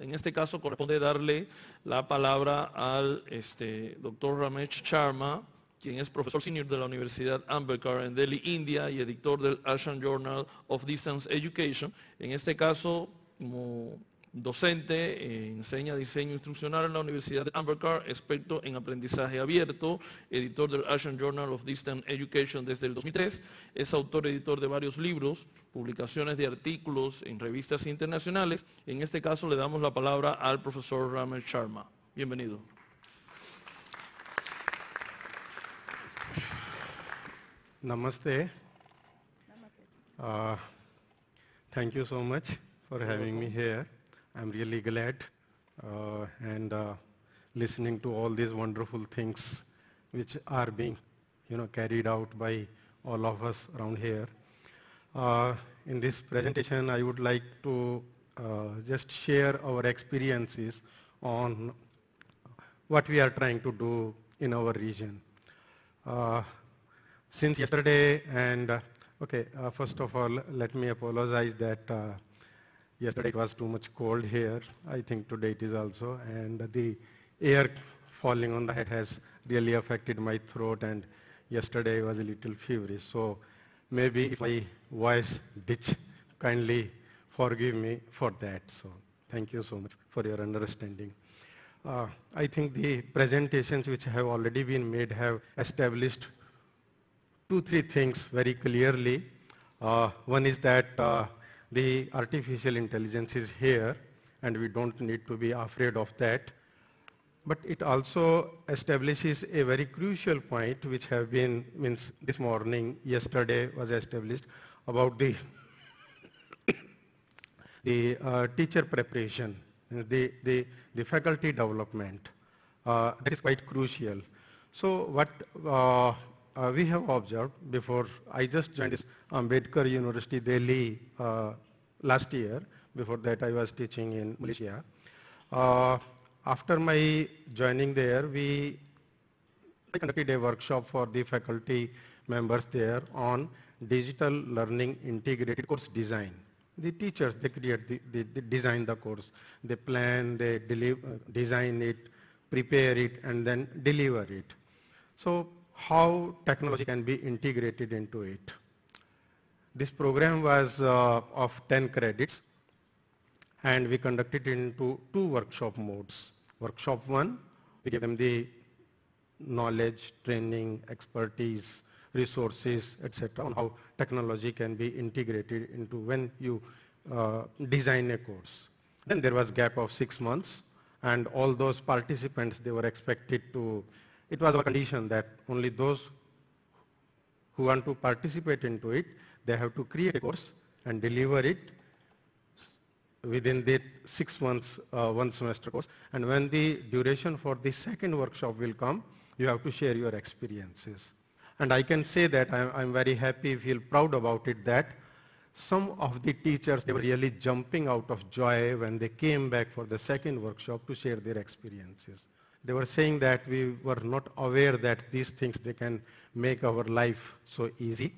En este caso corresponde darle la palabra al este, doctor Ramesh Sharma, quien es profesor senior de la Universidad Ambedkar en Delhi, India, y editor del Asian Journal of Distance Education. En este caso, como docente, eh, enseña diseño instruccional en la Universidad de Ambercar, experto en aprendizaje abierto, editor del Asian Journal of Distance Education desde el 2003, es autor editor de varios libros, publicaciones de artículos en revistas internacionales. En este caso le damos la palabra al profesor Ramel Sharma. Bienvenido. Namaste. Namaste. Ah, thank you so much for having me here. I'm really glad uh, and uh, listening to all these wonderful things which are being you know, carried out by all of us around here. Uh, in this presentation, I would like to uh, just share our experiences on what we are trying to do in our region. Uh, since yesterday and, uh, okay, first of all, let me apologize that Yesterday it was too much cold here. I think today it is also. And the air falling on the head has really affected my throat and yesterday I was a little feverish. So maybe if my voice ditch, kindly forgive me for that. So thank you so much for your understanding. Uh, I think the presentations which have already been made have established two, three things very clearly. Uh, one is that uh, the artificial intelligence is here and we don't need to be afraid of that. But it also establishes a very crucial point which have been, means this morning, yesterday was established about the, the uh, teacher preparation, the, the, the faculty development. Uh, that is quite crucial. So what uh, uh, we have observed before I just joined this Ambedkar University Delhi uh, last year. Before that, I was teaching in mm-hmm. Malaysia. Uh, after my joining there, we conducted a workshop for the faculty members there on digital learning integrated course design. The teachers, they create, the, design the course. They plan, they deliver, uh, design it, prepare it, and then deliver it. So how technology can be integrated into it. This program was uh, of 10 credits and we conducted into two workshop modes. Workshop 1, we gave them the knowledge, training, expertise, resources, etc. on how technology can be integrated into when you uh, design a course. Then there was gap of six months and all those participants, they were expected to, it was a condition that only those who want to participate into it, they have to create a course and deliver it within the six months, uh, one semester course. And when the duration for the second workshop will come, you have to share your experiences. And I can say that I'm, I'm very happy, feel proud about it that some of the teachers, they were really jumping out of joy when they came back for the second workshop to share their experiences. They were saying that we were not aware that these things, they can make our life so easy,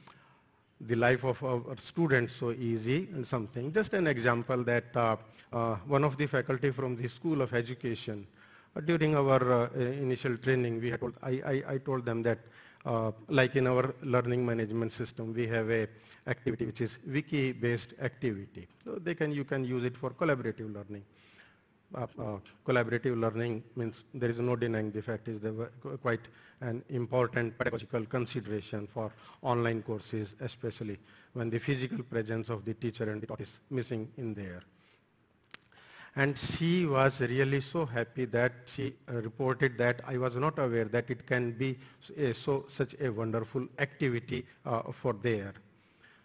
the life of our students so easy and something. Just an example that uh, uh, one of the faculty from the School of Education, uh, during our uh, initial training, we told, I, I, I told them that uh, like in our learning management system, we have a activity which is wiki-based activity. So they can, you can use it for collaborative learning uh, uh, collaborative learning means there is no denying the fact is quite an important pedagogical consideration for online courses, especially when the physical presence of the teacher and the is missing in there. And she was really so happy that she uh, reported that I was not aware that it can be a, so such a wonderful activity uh, for there.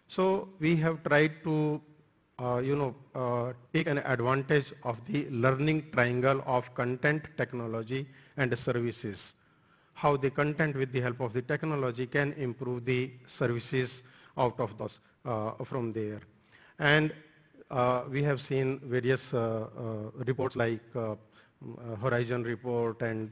So we have tried to uh, you know, uh, take an advantage of the learning triangle of content, technology, and services. How the content with the help of the technology can improve the services out of those, uh, from there. And uh, we have seen various uh, uh, reports like Horizon report and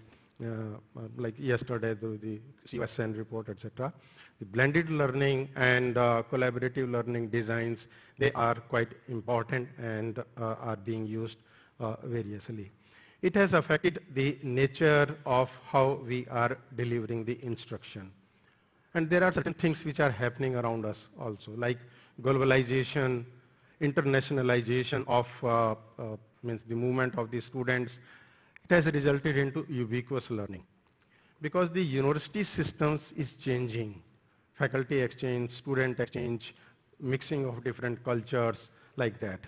like yesterday the, the CSN report, etc the blended learning and uh, collaborative learning designs, they are quite important and uh, are being used uh, variously. It has affected the nature of how we are delivering the instruction. And there are certain things which are happening around us also, like globalization, internationalization of uh, uh, means the movement of the students. It has resulted into ubiquitous learning because the university systems is changing faculty exchange, student exchange, mixing of different cultures like that.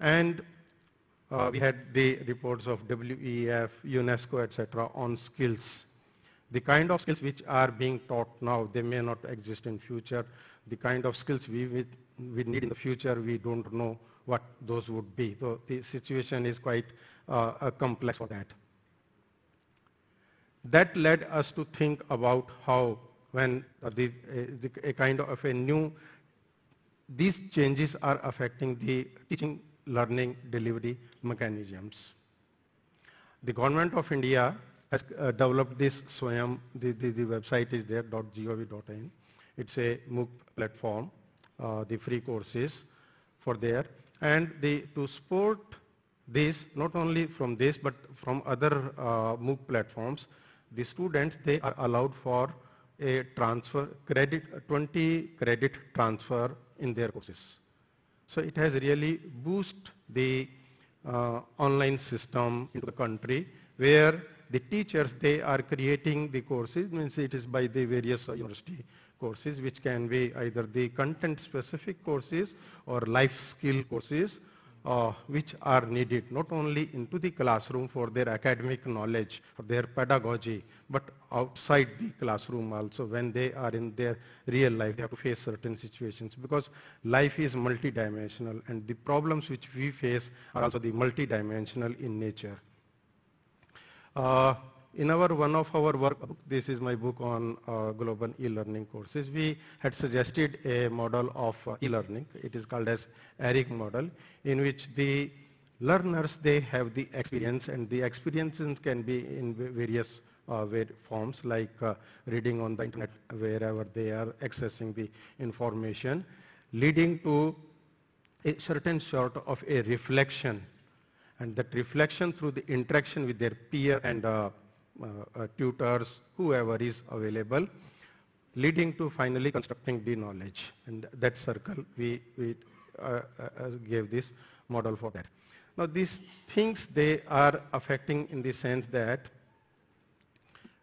And uh, we had the reports of WEF, UNESCO, etc. on skills. The kind of skills which are being taught now, they may not exist in future. The kind of skills we, we need in the future, we don't know what those would be. So the situation is quite uh, uh complex for that. That led us to think about how when the, the, a kind of a new, these changes are affecting the teaching learning delivery mechanisms. The government of India has uh, developed this SWAM, the, the, the, website is there, .gov.in. It's a MOOC platform, uh, the free courses for there. And the, to support this, not only from this, but from other uh, MOOC platforms, the students, they are allowed for a transfer credit, 20 credit transfer in their courses. So it has really boosted the uh, online system into the country where the teachers, they are creating the courses, means it is by the various university courses which can be either the content specific courses or life skill courses uh, which are needed not only into the classroom for their academic knowledge for their pedagogy, but outside the classroom also when they are in their real life, they have to face certain situations because life is multidimensional and the problems which we face are also the multidimensional in nature. Uh, in our one of our work, this is my book on uh, global e-learning courses, we had suggested a model of uh, e-learning. It is called as ERIC model, in which the learners, they have the experience, and the experiences can be in various uh, forms, like uh, reading on the internet, wherever they are accessing the information, leading to a certain sort of a reflection and that reflection through the interaction with their peer and uh, uh, uh, tutors, whoever is available, leading to finally constructing the knowledge. And that circle, we, we uh, gave this model for that. Now these things, they are affecting in the sense that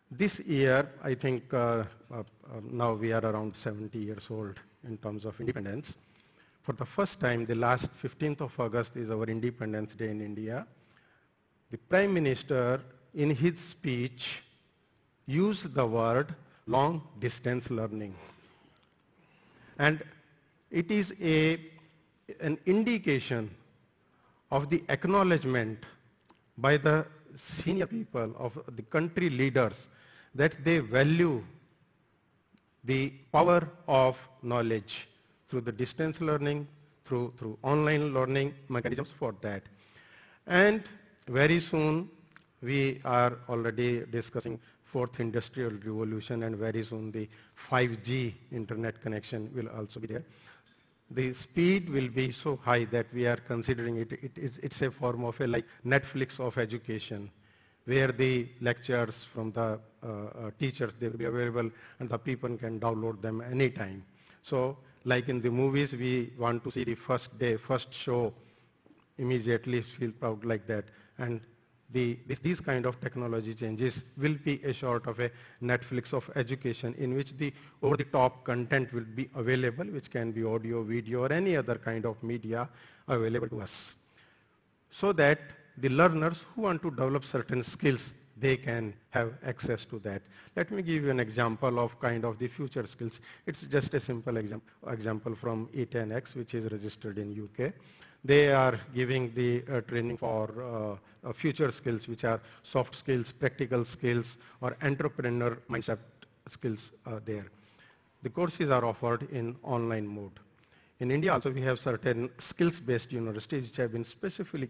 this year, I think uh, uh, now we are around 70 years old in terms of independence. For the first time, the last 15th of August is our Independence Day in India. The Prime Minister in his speech used the word long distance learning. And it is a, an indication of the acknowledgement by the senior people of the country leaders that they value the power of knowledge through the distance learning, through, through online learning mechanisms for that. And very soon we are already discussing fourth industrial revolution and very soon the 5G internet connection will also be there. The speed will be so high that we are considering it, it is, it's a form of a like Netflix of education where the lectures from the uh, uh, teachers, they will be available and the people can download them anytime. So like in the movies, we want to see the first day, first show immediately feel proud like that. And the, this, these kind of technology changes will be a sort of a Netflix of education in which the over-the-top content will be available, which can be audio, video, or any other kind of media available to us. So that the learners who want to develop certain skills, they can have access to that. Let me give you an example of kind of the future skills. It's just a simple exam example from E10X, which is registered in UK. They are giving the uh, training for uh, uh, future skills, which are soft skills, practical skills, or entrepreneur mindset skills there. The courses are offered in online mode. In India also, we have certain skills-based universities which have been specifically,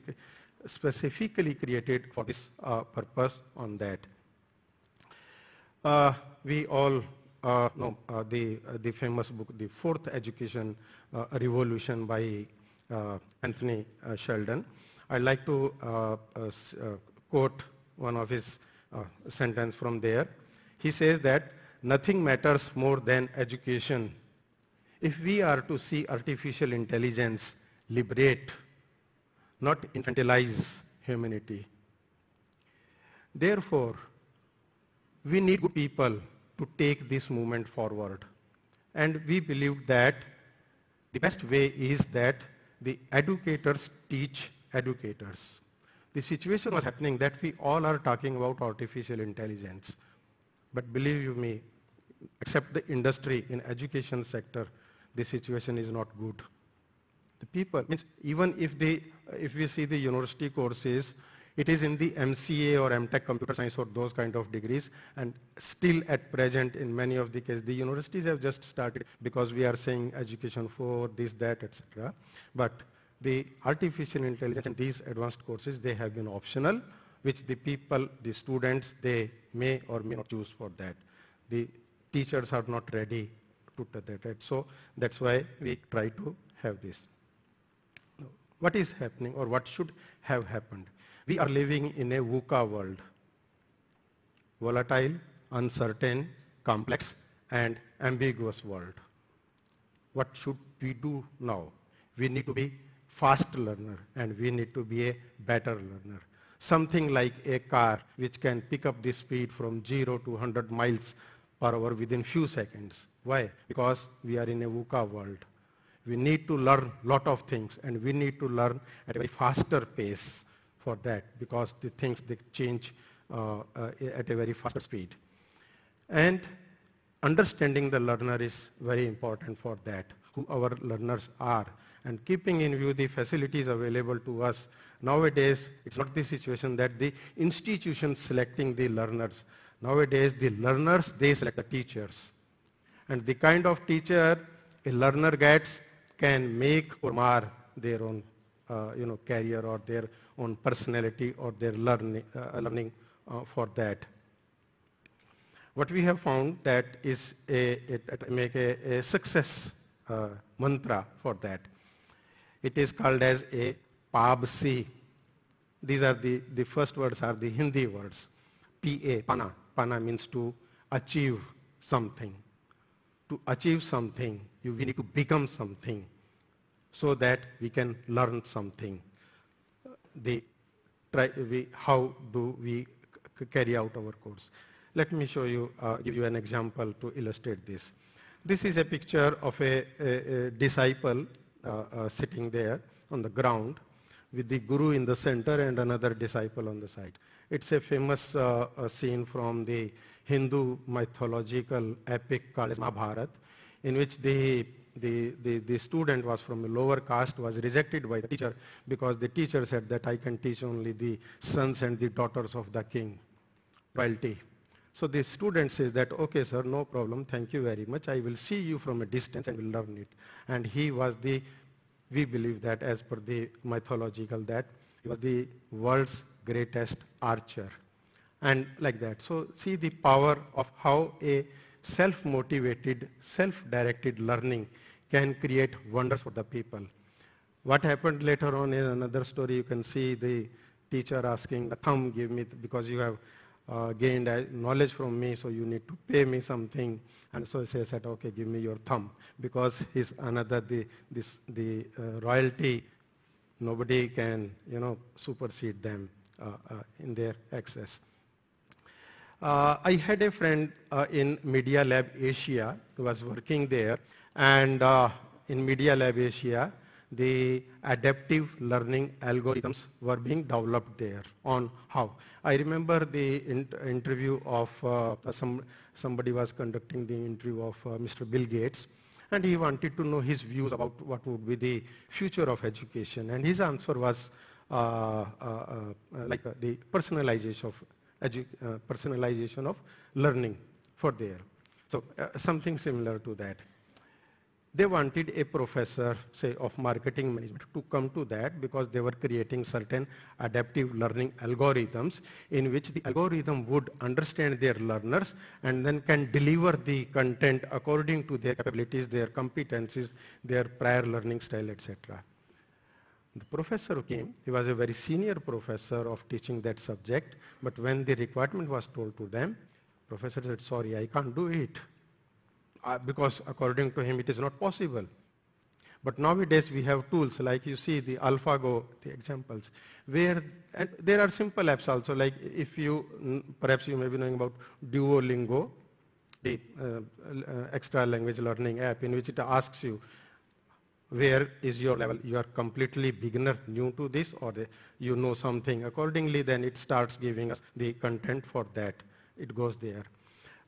specifically created for this uh, purpose on that. Uh, we all uh, know uh, the, uh, the famous book, The Fourth Education Revolution by uh, Anthony uh, Sheldon. I'd like to uh, quote one of his sentence from there. He says that nothing matters more than education. If we are to see artificial intelligence liberate, not infantilize humanity. Therefore, we need good people to take this movement forward. And we believe that the best way is that the educators teach educators. The situation was happening that we all are talking about artificial intelligence. But believe you me, except the industry in education sector, the situation is not good. The people, means even if, the if we see the university courses, it is in the MCA or MTech computer science or those kind of degrees and still at present in many of the cases the universities have just started because we are saying education for this, that, etc. But the artificial intelligence and these advanced courses, they have been optional which the people, the students, they may or may not choose for that. The teachers are not ready to that, right? So that's why we try to have this. What is happening or what should have happened? We are living in a VUCA world. Volatile, uncertain, complex, and ambiguous world. What should we do now? We need to be fast learner and we need to be a better learner. Something like a car which can pick up the speed from 0 to 100 miles per hour within few seconds. Why? Because we are in a VUCA world. We need to learn lot of things and we need to learn at a faster pace for that because the things they change uh, uh, at a very fast speed. And understanding the learner is very important for that, who our learners are. And keeping in view the facilities available to us, nowadays it's not the situation that the institutions selecting the learners. Nowadays the learners, they select the teachers. And the kind of teacher a learner gets can make or mar their own uh, you know, career or their on personality or their learn, learning uh, uh, for that. What we have found that is a, make a, a success uh, mantra for that. It is called as a pabsi. These are the, the first words are the Hindi words. PA, PANA. PANA means to achieve something. To achieve something, you need to become something so that we can learn something the try, we, how do we carry out our course. Let me show you, uh, give you an example to illustrate this. This is a picture of a, a, a disciple uh, uh, sitting there on the ground with the guru in the center and another disciple on the side. It's a famous uh, uh, scene from the Hindu mythological epic called Mahabharata in which the the, the, the student was from a lower caste was rejected by the teacher because the teacher said that I can teach only the sons and the daughters of the king, royalty. So the student says that, okay sir, no problem, thank you very much. I will see you from a distance and will learn it. And he was the, we believe that as per the mythological that, he was the world's greatest archer. And like that. So see the power of how a self-motivated, self-directed learning can create wonders for the people. What happened later on in another story, you can see the teacher asking, come give me, because you have uh, gained uh, knowledge from me, so you need to pay me something. And so he said, okay, give me your thumb, because he's another, the, this, the uh, royalty, nobody can, you know, supersede them uh, uh in their access. Uh, I had a friend in Media Lab Asia who was working there, and uh, in Media Lab Asia, the adaptive learning algorithms were being developed there on how. I remember the interview of uh, some, somebody was conducting the interview of uh, Mr. Bill Gates and he wanted to know his views about what would be the future of education and his answer was uh, uh, uh like uh, the personalization of, personalization of learning for there. So something similar to that they wanted a professor, say, of marketing management to come to that because they were creating certain adaptive learning algorithms in which the algorithm would understand their learners and then can deliver the content according to their capabilities, their competencies, their prior learning style, etc. The professor came, he was a very senior professor of teaching that subject, but when the requirement was told to them, professor said, sorry, I can't do it uh, because according to him it is not possible. But nowadays we have tools like you see the AlphaGo the examples where and there are simple apps also like if you perhaps you may be knowing about Duolingo the uh, uh, extra language learning app in which it asks you where is your level you are completely beginner new to this or the, you know something accordingly then it starts giving us the content for that it goes there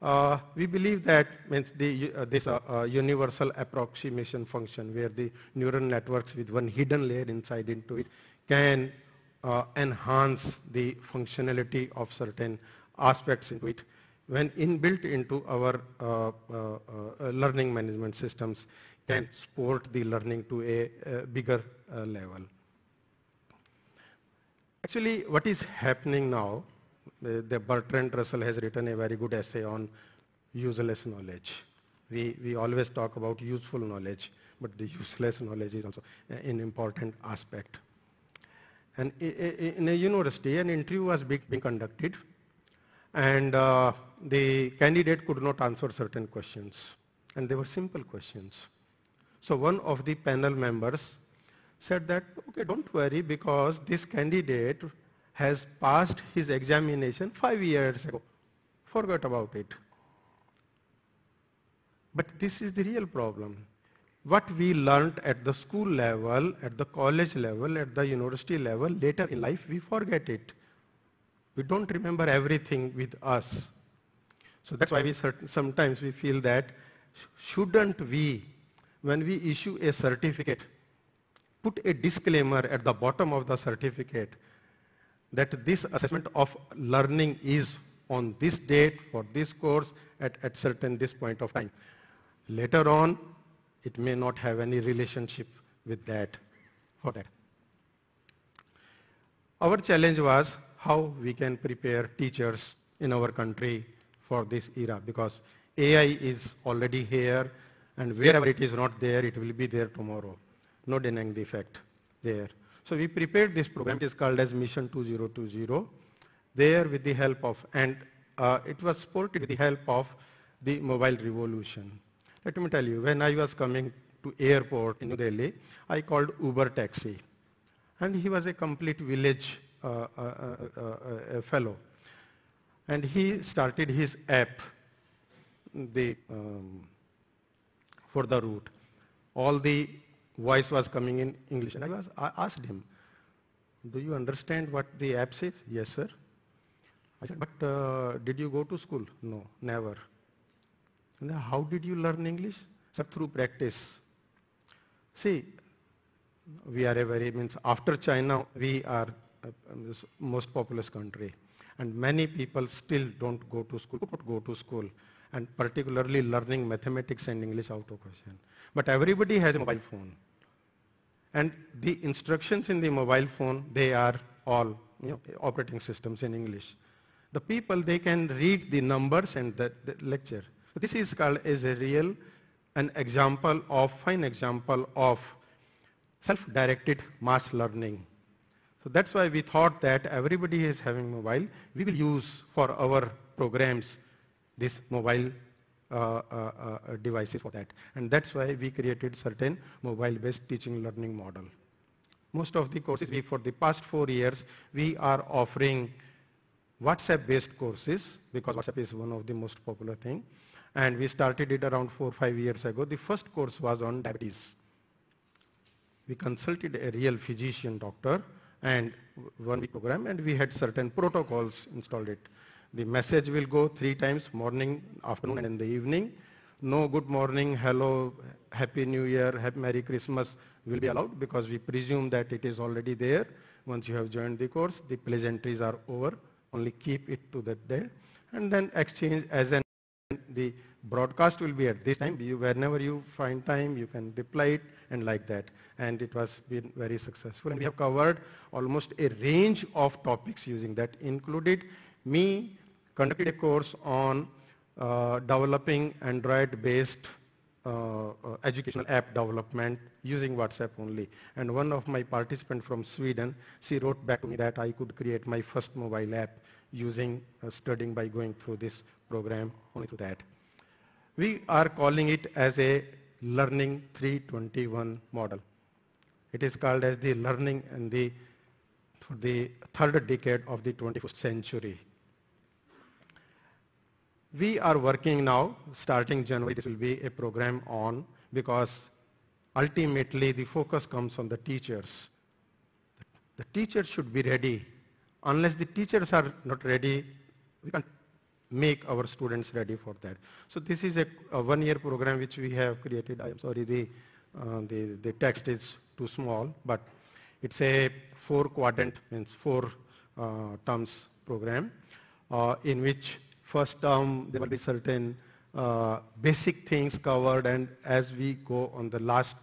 uh, we believe that means the, uh, this uh, uh, universal approximation function where the neural networks with one hidden layer inside into it can uh, enhance the functionality of certain aspects into it. When inbuilt into our learning management systems can support the learning to a bigger level. Actually, what is happening now uh, the Bertrand Russell has written a very good essay on useless knowledge. We, we always talk about useful knowledge, but the useless knowledge is also an important aspect. And in a university, an interview was being conducted, and uh, the candidate could not answer certain questions, and they were simple questions. So one of the panel members said that, okay, don't worry, because this candidate has passed his examination five years ago. Forgot about it. But this is the real problem. What we learned at the school level, at the college level, at the university level, later in life, we forget it. We don't remember everything with us. So that's why we certain, sometimes we feel that shouldn't we, when we issue a certificate, put a disclaimer at the bottom of the certificate that this assessment of learning is on this date for this course at, at certain this point of time. Later on, it may not have any relationship with that for that. Our challenge was how we can prepare teachers in our country for this era because AI is already here and wherever it is not there, it will be there tomorrow. No denying the fact there. So we prepared this program, it is called as Mission 2020. There with the help of, and uh, it was supported with the help of the mobile revolution. Let me tell you, when I was coming to airport in Delhi, I called Uber taxi. And he was a complete village uh, uh, uh, uh, uh fellow. And he started his app the, um, for the route. All the voice was coming in English. And I, was, I asked him, do you understand what the app says? Yes, sir. I said, but uh, did you go to school? No, never. And how did you learn English? Sir, through practice. See, we are a very, means after China, we are uh, most populous country. And many people still don't go to school, but not go to school. And particularly learning mathematics and English out of question. But everybody has a mobile phone. And the instructions in the mobile phone, they are all you know, operating systems in English. The people, they can read the numbers and the, the lecture. This is called as a real, an example of, fine example of self-directed mass learning. So that's why we thought that everybody is having mobile. We will use for our programs this mobile uh, uh, uh, devices for that. And that's why we created certain mobile-based teaching learning model. Most of the courses, we, for the past four years, we are offering WhatsApp-based courses because WhatsApp is one of the most popular thing. And we started it around four or five years ago. The first course was on diabetes. We consulted a real physician doctor and one program and we had certain protocols installed it. The message will go three times, morning, afternoon, and in the evening. No good morning, hello, happy new year, happy Merry Christmas will be allowed because we presume that it is already there. Once you have joined the course, the pleasantries are over. Only keep it to that day. And then exchange as an the broadcast will be at this time. You, whenever you find time, you can reply it and like that. And it was been very successful. And we have covered almost a range of topics using that, included me conducted a course on uh, developing Android-based uh, uh, educational app development using WhatsApp only. And one of my participants from Sweden, she wrote back to me that I could create my first mobile app using uh, studying by going through this program only through that. We are calling it as a learning 321 model. It is called as the learning in the, the third decade of the 21st century we are working now, starting January, this will be a program on, because ultimately the focus comes on the teachers. The teachers should be ready. Unless the teachers are not ready, we can't make our students ready for that. So this is a, a one-year program which we have created. I'm sorry, the, uh, the, the text is too small, but it's a four-quadrant, means four uh, terms program, uh, in which first term, there will be certain uh, basic things covered, and as we go on the last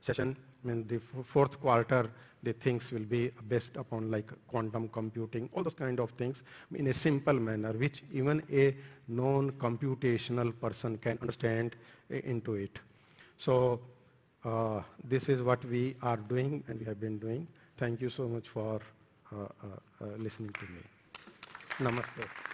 session, I mean the fourth quarter, the things will be based upon like quantum computing, all those kind of things in a simple manner, which even a non-computational person can understand into it. So uh, this is what we are doing and we have been doing. Thank you so much for uh, uh, uh listening to me. Namaste.